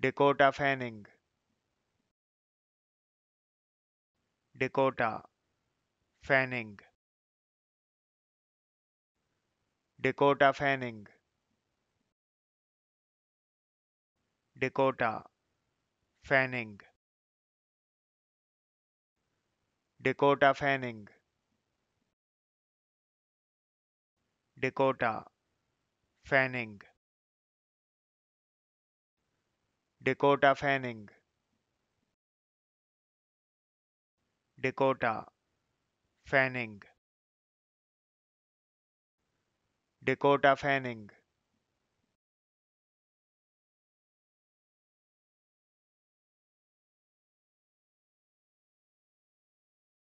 Dakota Fanning Dakota Fanning Dakota Fanning Dakota Fanning Dakota Fanning Dakota Fanning Dakota Fanning Dakota Fanning Dakota Fanning